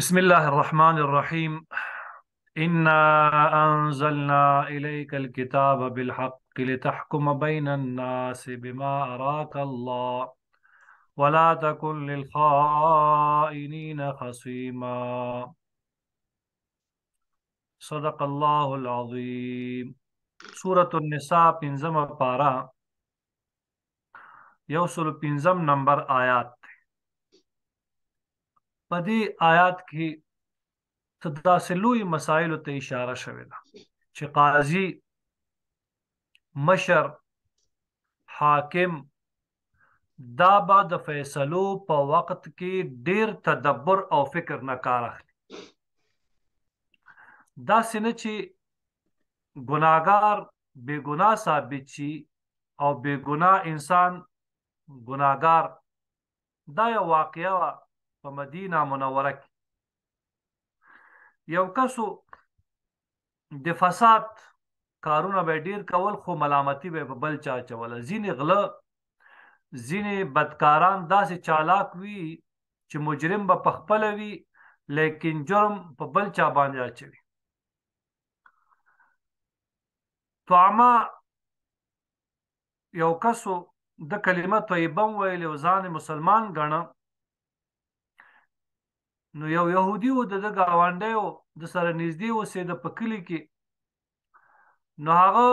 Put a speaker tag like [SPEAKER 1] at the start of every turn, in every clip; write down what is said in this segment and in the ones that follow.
[SPEAKER 1] بسم الله الرحمن الرحيم إنا أنزلنا إليك الكتاب بالحق لتحكم بين الناس بما أراك الله ولا تكن للخائنين خصيما صدق الله العظيم سورة النساء پنزم پارا یوصل پنزم نمبر آيات په دې آیات کې تداسلوي مسائل ته اشاره شوې ده چې قاضي مشر حاکم دا به د فیصلو په وخت کې ډیر تدبر او فکر نه کار اخلي دا سینه چې ګناګار بے ګناه ثابت شي او بے ګناه انسان ګناګار دا یو واقعیا په مدینه منوره کې یو کسو د فساد کارونه به ډیر کول خو ملامتی به بل چا چول زین غله زین بدکاران داسې چالاک وي چې مجرم به پخپل وي لیکن جرم په بل چا باندې اچوي طعما یو کسو د کلمه طیبه ویل او ځان مسلمان ګڼه نو یو يهودي و د گاونډي و د سره نږدې اوسېده په کلی کې نو هغه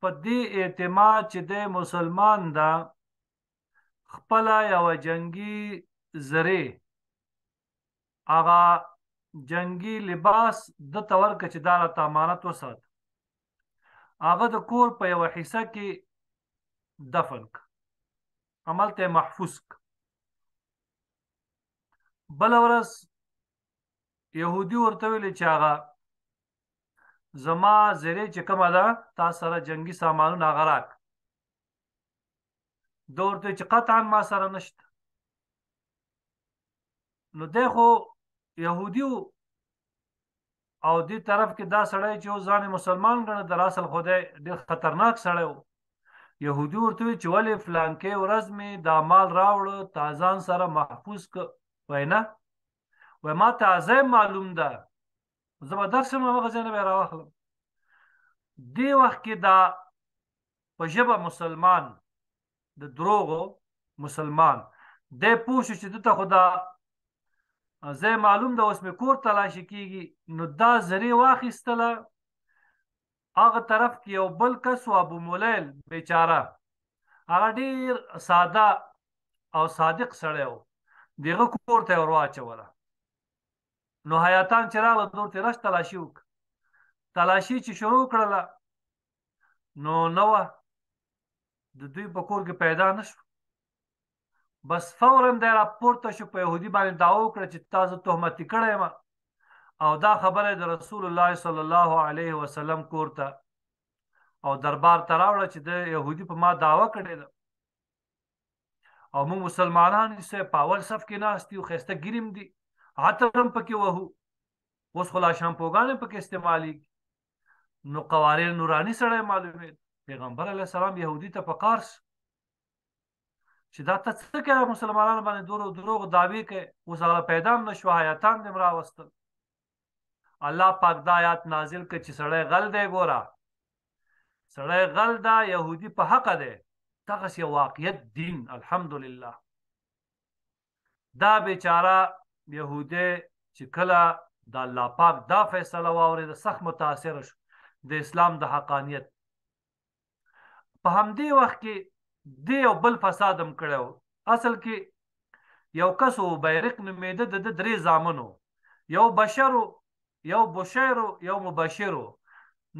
[SPEAKER 1] په دې اعتماد چې د مسلمان دا خپل یو جنگي زری هغه جنگي لباس د تور کچ دار ته امانت وسات هغه د کور په یو حصہ کې دفن عمل ته محفوظ بل ورځ يهودي ورته ویل چې هغه زما زری چې کومه ده تا سره جنگي سامانونه غراک دورته چې قطعا ما سره نشته نو ده خو يهودي او دې طرف کې دا سړی چې ځان مسلمان غنه در اصل خدای ډېر خطرناک سړی و يهودي ورته چې ولې فلانکې ورځ می دا مال راوړ تازان سره محفوظ ک وینا و ما تازه معلوم ده زه به درس ما غزنه به راوخلم دی وخت کې دا په ژبه مسلمان د دروغو مسلمان د پوښ چې ته خدا زه معلوم ده اوس مې کور تلاشي کیږي نو دا زری واخیستله هغه طرف کې یو بل کس او ابو مولیل بیچاره هغه ډیر ساده او صادق سړی و دغه کور ته ورواچوله نو حیاتان چې راغله دور ته رښت تلاشي وک تلاشي چې شروع کړله نو نو د دوی په کور کې پیدا نشو بس فورا د راپورته شو په يهودي باندې دا وکړه چې تاسو تهمت کړی ما او دا خبره د رسول الله صلی الله علیه وسلم کور ته او دربار ته راوړه چې د يهودي په ما داوا کړی ده او موږ مسلمانان یې په اول صف کې ناست یو خسته ګریم دي عطرم پکې وهو اوس خلا شامپوګان پکې استعمالي نو قواریر نورانی سره معلومه پیغمبر علی السلام يهودي ته په قارس چې دا ته څه کوي مسلمانانو باندې دروغ دروغ داوی کوي اوس هغه پیدا هم نشو حیاتان دې مراوستل الله پاک دا آیات نازل کړي چې سړی غل دی ګورا سړی غل دا يهودي په حق دی دغه سی واقعیت دین الحمدلله دا بیچاره يهوده چې کله د الله پاک دا فیصله واوري د سخت متاثر شو د اسلام د حقانيت په همدې وخت کې د یو بل فسادم کړو اصل کې یو کس او بیرق نومیده د درې زامنو یو بشرو یو بشیرو یو مبشرو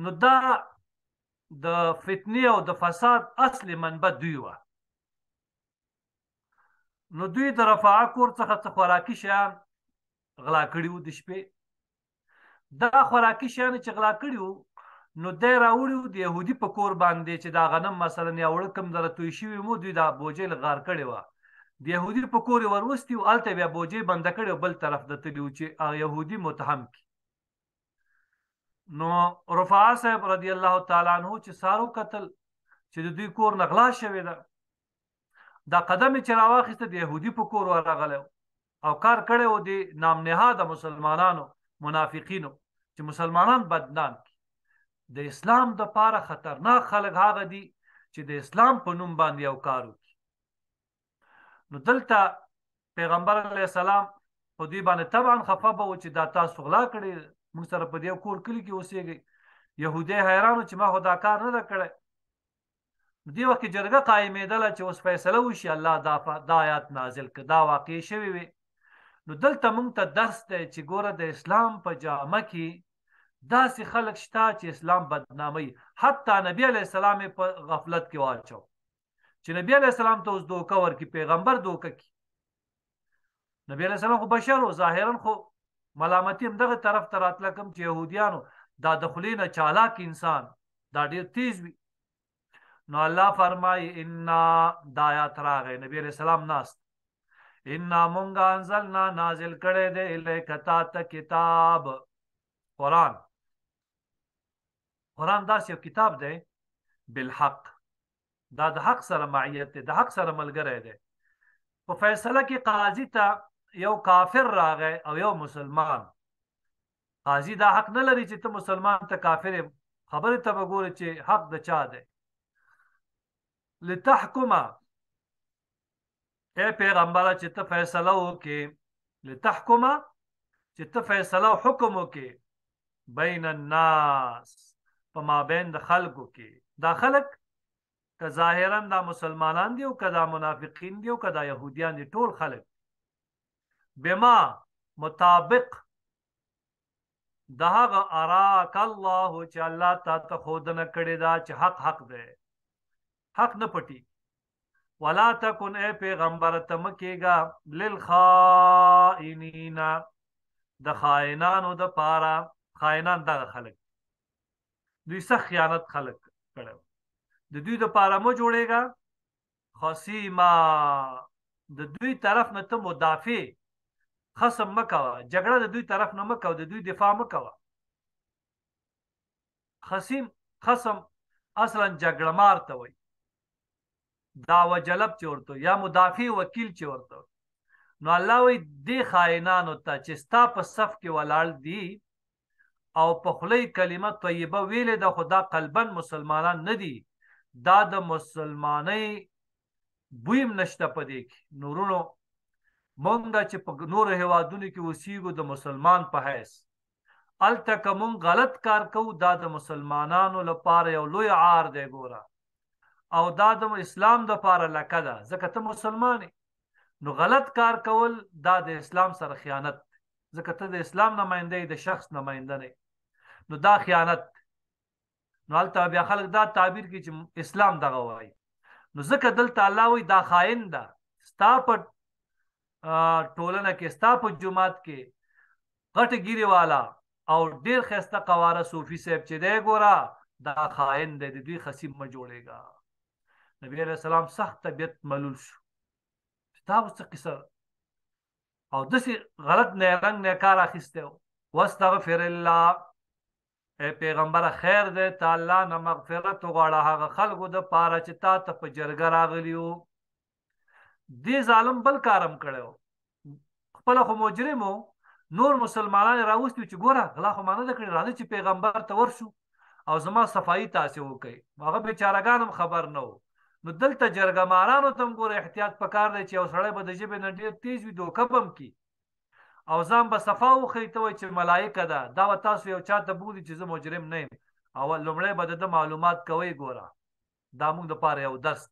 [SPEAKER 1] نو دا د فتنې او د فساد اصلي منبع دوی وه نو دوی د رفاعه کور څخه خوراکي شیان غلا کړی وو د شپې دا خوراکي شیان چې غلا کړی وو نو د راوړیو د يهودي په کور باندې چې دا غنم مثلا یا وړکم دره توي شوی مو دوی دا بوجل غار کړی و د يهودي په کور وروستي او الته بیا بوجې بند کړی بل طرف د تلیو چې يهودي متهم کی نو رفاع صاحب رضی الله تعالی عنہ چې سارو قتل چې دوی کور نغلا شوی دا دا قدم چې راواخسته د يهودي په کور ورغله او کار کړي وو د نام نهاده مسلمانانو منافقینو چې مسلمانان بدنام کی د اسلام د پاره خطرناک خلک هغه دي چې د اسلام په نوم باندې او کار وکړي نو دلته پیغمبر علی السلام په دې باندې طبعا خفه به چې دا تاسو غلا کړي موږ سره په دې کور کلی کې اوسېږي يهودي حیرانو چې ما خدا کار نه کړی دې وخت جرګه قائمېدله چې اوس فیصله وشي الله دا دا آیات نازل کړ دا واقع شوی وي نو دلته مونږ ته درس دی چې ګوره د اسلام په جامه کې داسې خلک شته چې اسلام بدنامي حتی نبی علی السلام په غفلت کې واچو چې نبی علی السلام ته اوس دوکه ورکی پیغمبر دوکه کی نبی علی السلام خو بشر او ظاهرا خو ملامتي هم دغه طرف ته راتله کوم چې يهوديانو دا دخلي نه چالاک انسان دا ډیر تیز وي نو الله فرمای ان دا آیات راغې نبی علی السلام ناست ان مونږه انزلنا نازل کړي دې الیکتا ته کتاب قران قران دا یو کتاب دی بالحق دا د حق سره معیت دی د حق سره ملګری دی په فیصله کې قاضي ته یو کافر راغی او یو مسلمان قاضي دا حق نه لري چې ته مسلمان ته کافر خبره ته وګوره چې حق د چا دی لتحکمه اے پیغمبر چې ته فیصله وکې لتحکم چې ته فیصله او حکم وکې بین الناس په مابین د خلکو کې دا خلک که ظاهرا دا مسلمانان دي او که دا منافقین دي او که دا يهوديان دي ټول خلک بما مطابق دهغه اراک الله چې الله تا ته خودنه کړی دا چې حق حق دی حق نه پټي ولا تکن اے پیغمبر تمکیگا للخائنین د خائنانو د پارا خائنان دغه خلک دوی سخت خیانت خلک کړو د دوی د پارا مو جوړیږي خصیما د دوی طرف نه ته مدافع خصم مکوه جګړه د دوی طرف نه مکوه د دوی دفاع مکوه خصیم خصم اصلا جګړه مار ته وایي دا وجلب چې ورته یا مدافع وکیل چې ورته نو الله وی دی خائنانو ته چې ستا په صف کې ولاړ دی او په خلی کلمه طیبه ویلې د خدا قلبن مسلمانان نه دي دا د مسلمانۍ بویم نشته پدې کې نورونو مونږ چې په نور هوادونو کې وسیګو د مسلمان په حیث الته کوم غلط کار کو دا د مسلمانانو لپاره یو لوی عار دی ګوره او دا د اسلام د پاره لکه ده ځکه ته مسلمانې نو غلط کار کول دا د اسلام سره خیانت ځکه ته د اسلام نماینده د شخص نماینده نه نو دا خیانت نو هلته بیا خلک دا تعبیر کوي چې اسلام دغه وایي نو ځکه دلته الله وایي دا خائن ده ستا په ټولنه کې ستا په جماعت کې غټ ګیره والا او ډیر خسته قواره صوفي صاحب چې دی ګوره دا خائن دی د دوی خصیم ما جوړېږي نبی علیہ السلام سخت طبیعت ملول شو دا اوس قصه او دسې غلط نه رنگ نه کار اخیسته واستغفر الله اے پیغمبر خیر دې تعالی نه مغفرت وغواړه هغه خلکو د پاره چې تا ته په جرګه راغلیو دې ظالم بل کارم کړو خپل خو مجرمو نور مسلمانان راوستي چې ګوره غلا خو مانه د کړي راځي چې پیغمبر ته ورشو او زما صفائی تاسو وکي هغه بیچارهګانم خبر نه وو نو دلته جرګه مارانو تم ګوره احتیاط پکار دی چې یو سړی به د ژبې نه ډېر تیز وي دوکه بم کی او ځان به صفا وخی ته وای چې ملائکه ده دا به تاسو یو چاته بودی چې زه مجرم نه یم او لومړی به د معلومات کوي ګوره دا موږ د پاره یو درس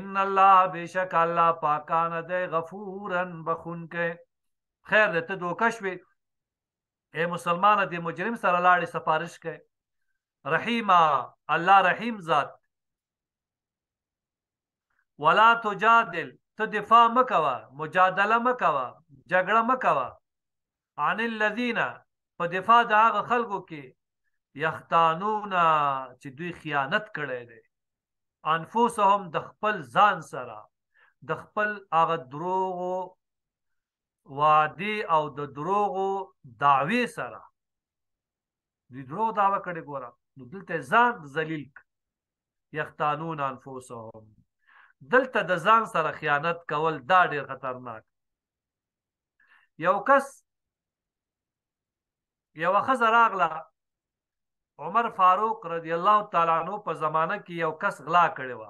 [SPEAKER 1] ان الله بشک الله پاکان د غفورن بخون کې خیر دې ته دوکښ وي اے مسلمان دې مجرم سره لاړې سفارش کې رحیما الله رحیم ذات ولا تجادل ته دفاع مکوه مجادله مکوه جګړه مکوه عن الذين په دفاع د هغه خلکو کې یختانون چې دوی خیانت کړي دي انفسهم د خپل ځان سره د خپل هغه دروغ وادي او د دروغ دعوی سره د دروغ دعوه کړي ګوره نو دلته ځان ذلیل یختانون انفسهم دلته د ځان سره خیانت کول دا ډیر خطرناک یو کس یو خزر راغله عمر فاروق رضی الله تعالی عنہ په زمانہ کې یو کس غلا کړی و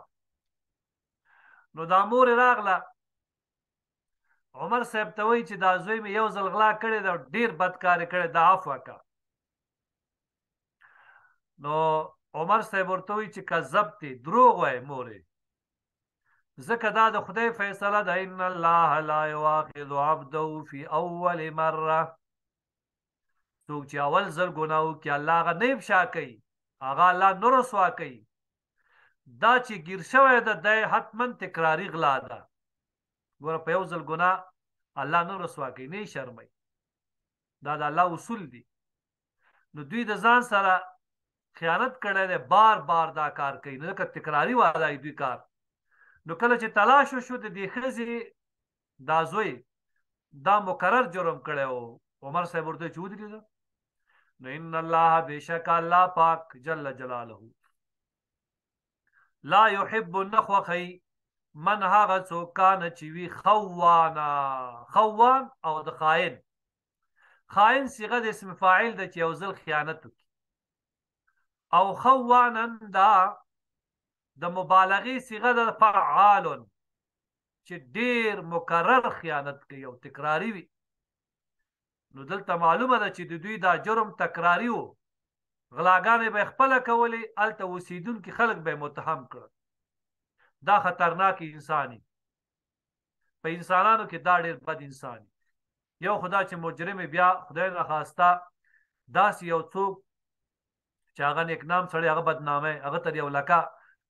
[SPEAKER 1] نو دا مور راغله عمر صاحب ته وایي چې دا زوی مې یو ځل غلا کړی دا ډیر بدکار کړی دا عفو وکړه نو عمر صاحب ورته وایي چې کذب تی دروغ وای مورې زکه دا د خدای فیصله ده ان الله لا یواخذ عبده فی اول مره څوک چې اول زر ګناو کې الله غ نه افشا کوي هغه الله نور سوا کوي دا چې گیر شوی ده د حتمن تکراری غلا ده ګوره په یو ځل ګنا الله نور سوا کوي نه شرمای دا د الله اصول دي نو دوی د ځان سره خیانت کړی دی بار بار دا کار کوي نو لکه تکراری وای دوی کار نو کله چې تلاش شو د دې خزي دا زوی دا مقرر جرم کړو عمر صاحب ورته چود لیدا نو ان الله بشک الله پاک جل جلاله لا يحب النخوخي من هغه څوک کان چې وی خوانا خوان او د خائن خائن صيغه د اسم فاعل د چې یو ځل خیانت وکي او خوانن دا د مبالغه صيغه د فعال چې ډیر مکرر خیانت کوي او تکراری وي نو دلته معلومه ده چې د دوی دا جرم تکراری وو غلاګانې به خپل کولې الته وسیدون کې خلک به متهم کړ دا خطرناک انساني په انسانانو کې دا ډیر بد انساني یو خدا چې مجرم بیا خدای نه خواستا داس یو څوک چې هغه نیک نام سړی هغه بدنامه هغه تر یو لکه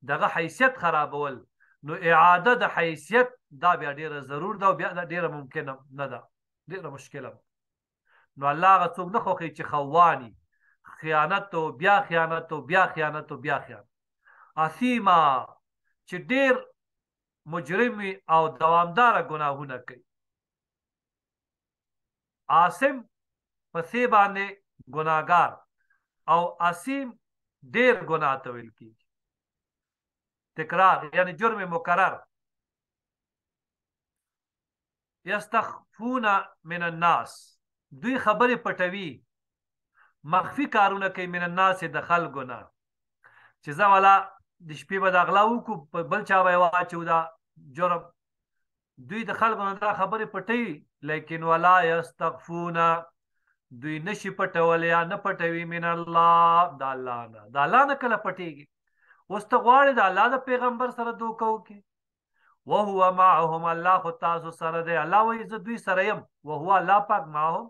[SPEAKER 1] دغه حیثیت خرابول نو اعاده د حیثیت دا بیا ډیره ضرور ده او بیا ډیره ممکنه نه ده ډیره مشکله نو الله غ څوک نه خوخي چې خواني خیانت او بیا خیانت او بیا خیانت او بیا خیانت اسیما چې ډیر مجرم او دوامدار ګناهونه کوي عاصم پسې باندې ګناګار او اسیم ډیر ګناه تویل کیږي تکرار یعنی جرم مکرر یستخفون من الناس دوی خبرې پټوي مخفي کارونه کوي من الناس د خلکو نه چې زه والا د شپې به د اغلا وکړو په بل چا به واچو دا جرم دوی د خلکو نه دا خبرې پټوي لیکن ولا یستخفون دوی نشي پټول یا نه پټوي من الله د الله نه د الله نه کله پټيږي اوس ته غواړې د الله د پیغمبر سره دوکه وکې وهو معهم الله خو تاسو سره دی الله وایي زه دوی سره یم وهو الله پاک معهم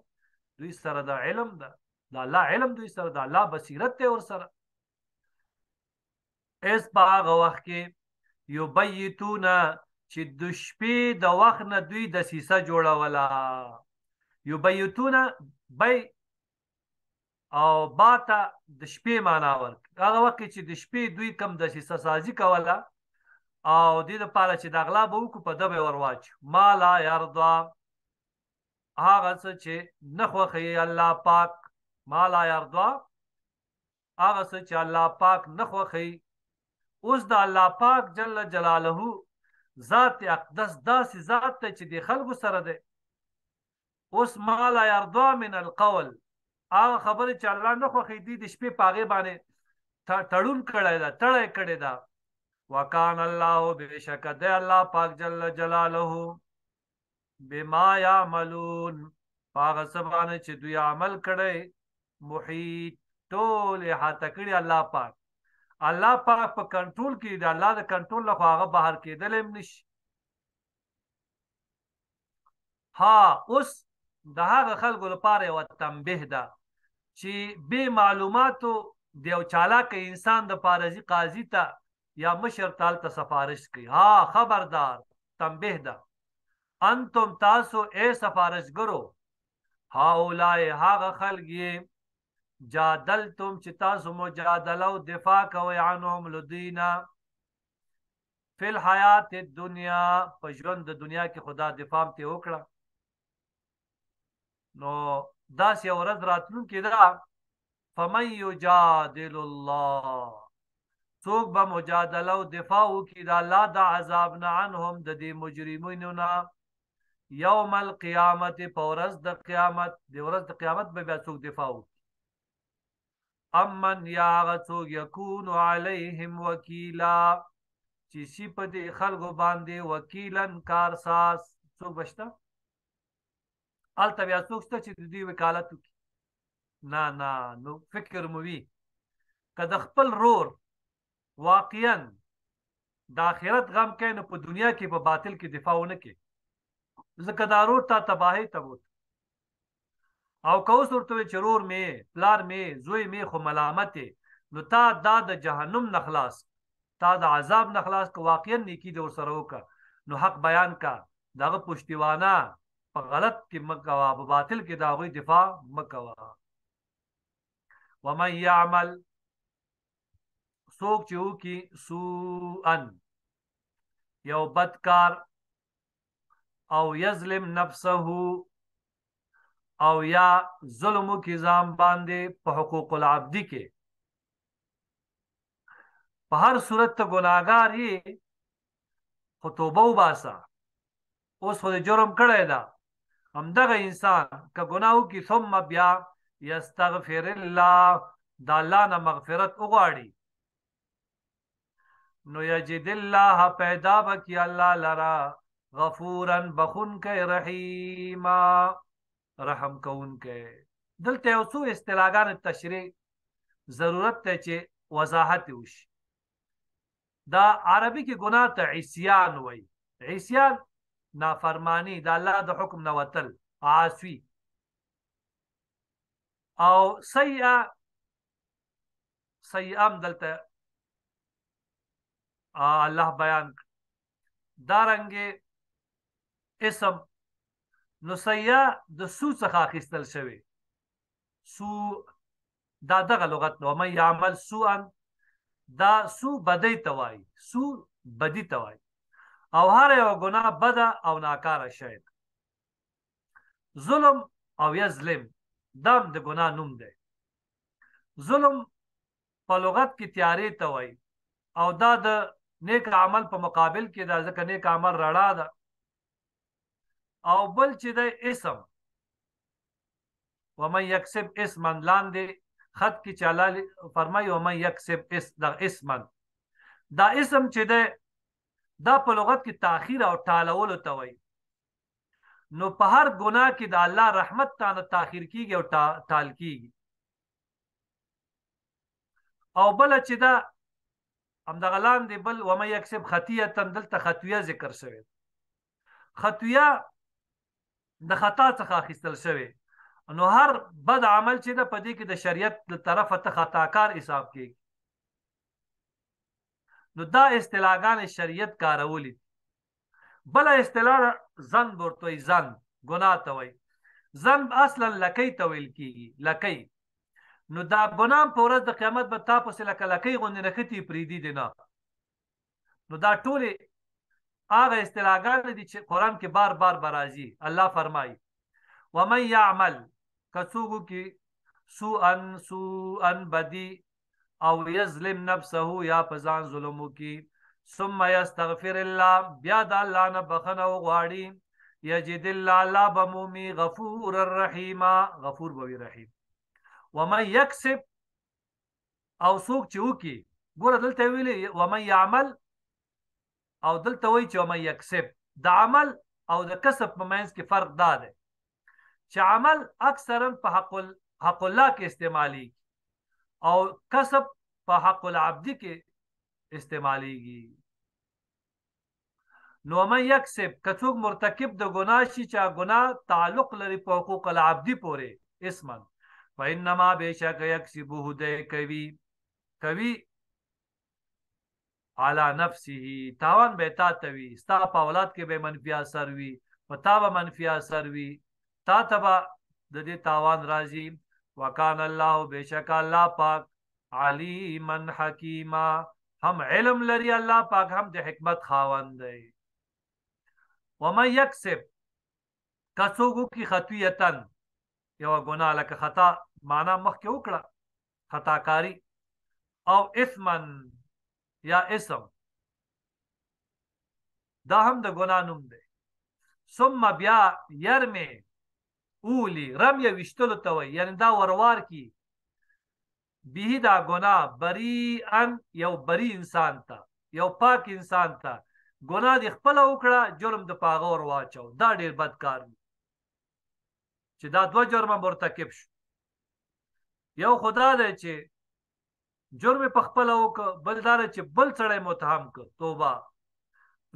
[SPEAKER 1] دوی سره د علم ده د الله علم دوی سره د الله بصیرت دی ور سره اس په هغه وخت کې یبیتون چې د شپې د وخت نه دوی د سیسه جوړوله یبیتون بی او با ته د شپې معنا ورک هغه وخت چې د شپې دوی کم د شي سازي کوله او د دې لپاره چې د اغلا به وکړو په دبه ورواچ ما لا يرضا هغه څه چې نخوخه الله پاک ما لا يرضا هغه څه چې الله پاک نخوخه اوس د الله پاک جل جلاله ذات اقدس داسې ذات ته چې د خلکو سره ده اوس ما لا يرضا من القول هغه خبره چې الله نه خوښې دي د شپې پاغه باندې تړون کړی دا تړې کړی دا وکان الله بشک د الله پاک جل جلاله بما يعملون پاغه سبحانه چې دوی عمل کړي محیط ټول هاته کړی الله پاک الله پاک په کنټرول کې دی الله د کنټرول له هغه بهر کېدل هم نشي ها اوس د هغه خلکو لپاره یو تنبیه ده چې به معلوماتو د یو چالاک انسان د پارزي قاضي ته یا مشر تال ته سفارش کوي ها خبردار تنبیه ده انتم تاسو اے سفارشګرو ها اولای هغه خلک جادلتم چې تاسو مجادله او دفاع کوي عنهم لدینا فی الحیات الدنیا په ژوند د دنیا کې خدا دفاع ته وکړه نو دا سی اورز راتلون کې دا فمن یجادل الله څوک به مجادله او دفاع وکړي د الله د عذاب نه عنهم د دې مجرمینو نه یوم القیامت پورز د قیامت د ورځ د قیامت به بیا څوک دفاع وکړي امن یا غتو یکون علیهم وکیلا چې سی په دې خلکو باندې وکیلن کارساز څوک بشته الته بیا څوک ته چې د دوی وکالت وکړي نه نه نو فکر مو وي که د خپل رور واقعا د آخرت غم کین په دنیا کې په باطل کې دفاع نه کوي ځکه دا رور ته تباهي تبوت او کوس ورته چرور می پلار می زوی می خو ملامت نو تا دا د جهنم نخلاص تا د عذاب نخلاص کو واقعا نیکی د ور سره وکړه نو حق بیان کا دغه پښتیوانه په غلط کې مکوا په باطل کې دا غوي دفاع مکوا ومن يعمل سوک چې وکي سوءن یو بدکار او یظلم نفسه او یا ظلم کی ځام باندې په حقوق العبد کې په هر صورت ته ګناګار یې خطوبه وباسا اوس خو جرم کړی ده همدغه انسان که ګناو کی ثم بیا یستغفر الله دا الله نه مغفرت وغواړي نو یجد الله پیدا بکی الله لرا غفورا بخون کې رحیما رحم کون کې دلته اوسو استلاغان تشریح ضرورت ته چې وضاحت وشي دا عربي کې ګناه ته عصيان وای عصيان نافرمانی د الله د حکم نه وتل عاصی او سیئه سیئه دلته الله بیان دارنګه اسم نو سیئه د سو څخه اخیستل شوی سو دا دغه لغت نو مې عمل سوءا دا سو بدی توای سو بدی توای او هر یو ګناه بد او ناکاره شی ظلم او یظلم دام د ګناه نوم دی ظلم په لغت کې تیارې ته وایي او دا د نیک عمل په مقابل کې دا ځکه نیک عمل رڼا ده او بل چې د اسم ومن یکسب اسما لاندې خط کې چاله فرمایي ومن یکسب اس د اسما دا اسم چې د دا په لغت کې تاخير او ټالول ته وایي نو په هر ګناه کې د الله رحمت تانه تاخير کیږي او ټال کیږي او بل چې دا هم دغه لاندې بل و مې یکسب خطیه دلته خطیه ذکر شوی خطیه د خطا څخه اخیستل شوی نو هر بد عمل چې د پدې کې د شریعت له طرفه ته خطاکار حساب کیږي نو دا اصطلاحګان شریعت کارولې بل اصطلاح ذنب ورته ذنب ګناه ته وای ذنب اصلا لکې ته ویل کیږي لکې نو دا ګناه په ورځ د قیامت به تاسو لکه لکې غونډه نکتی پریدي دی نه نو دا ټول هغه استلاګان دي چې قران کې بار بار برازي الله فرمایي ومن يعمل کڅوګو کې سو ان سو ان بدی او یظلم نفسه یا پزان ظلم کی ثم یستغفر الله بیا د الله نه بخنه وغواړي یجد الله لا بمومی غفور الرحیم غفور بوی رحیم ومن یکسب او سوق چې وکي ګوره دلته ویلي ومن یعمل او دلته وی چې ومن یکسب د عمل او د کسب په منځ کې فرق دا دی چې عمل اکثرا په حق حق الله کې استعمالي او کسب په حق العبد کې استعماليږي نو من یکسب کڅوک مرتکب د ګناه شي چې ګناه تعلق لري په حقوق العبد پورې اسمن فإنما بشک یکسبه د کوي کوي علا نفسه تاوان به تا توي ستا په اولاد کې به منفي اثر وي په تا به منفي اثر وي تا تبا د دې تاوان راځي وکان الله بشک الله پاک علیما حکیما هم علم لري الله پاک هم د حکمت خاوند دی ومن یکسب کڅوګو کی خطیتن یو ګناه لکه خطا معنا مخکې وکړه خطاکاری او اسمن یا اسم دا هم د ګناه نوم دی ثم بیا يرمي اولی رمی وشتلو ته وي یعنی دا وروار کی به دا ګنا بری ان یو بری انسان ته یو پاک انسان ته ګنا د خپل وکړه جرم د پاغه ور واچو دا ډیر بد کار دی چې دا دوه جرم مرتکب شو یو خدای دی چې جرم په خپل وک بلدار چې بل څړې متهم ک توبه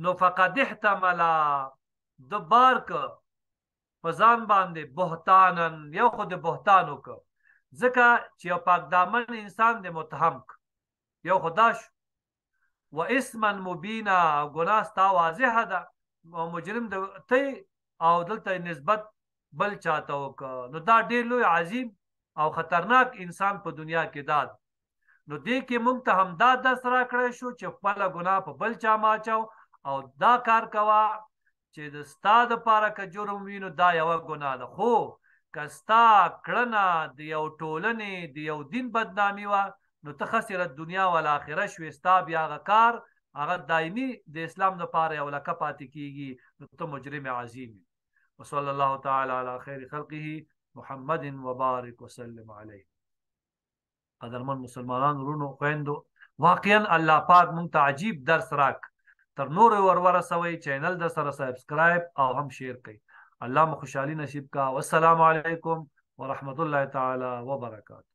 [SPEAKER 1] نو فقد احتمل د بار ک په ځان باندې بهتانن یو خود بهتان وک ځکه چې یو پاک دامن انسان د متهم یو خداش و اسما مبینا ګناه ستا واضح ده مجرم د تی او دلته نسبت بل چاته وک نو دا ډیر لوی عظیم او خطرناک انسان په دنیا کې داد نو دې کې موږ ته هم دا درس را کړی شو چې خپل ګناه په بل چا ماچاو او دا کار کوا چې د ستا د پاره که جرم وي نو دا یو ګناه ده خو که ستا کړنه د یو ټولنې د یو دین بدنامي وه نو ته خسره دنیا او آخرت شوې ستا بیا هغه کار هغه دایمي د اسلام د پاره یو لکه پاتې کیږي نو ته مجرم عظیم وصلی الله تعالی علی خیر خلقه محمد وبارک وسلم علیه قدرمن مسلمانان ورونو خويندو واقعا الله پاک مونږ ته عجیب درس راک تر نور ور ورسوي چینل د سره سبسکرایب او هم شیر کړئ الله مو خوشحالي نصیب کا والسلام علیکم ورحمت الله تعالی وبرکاتہ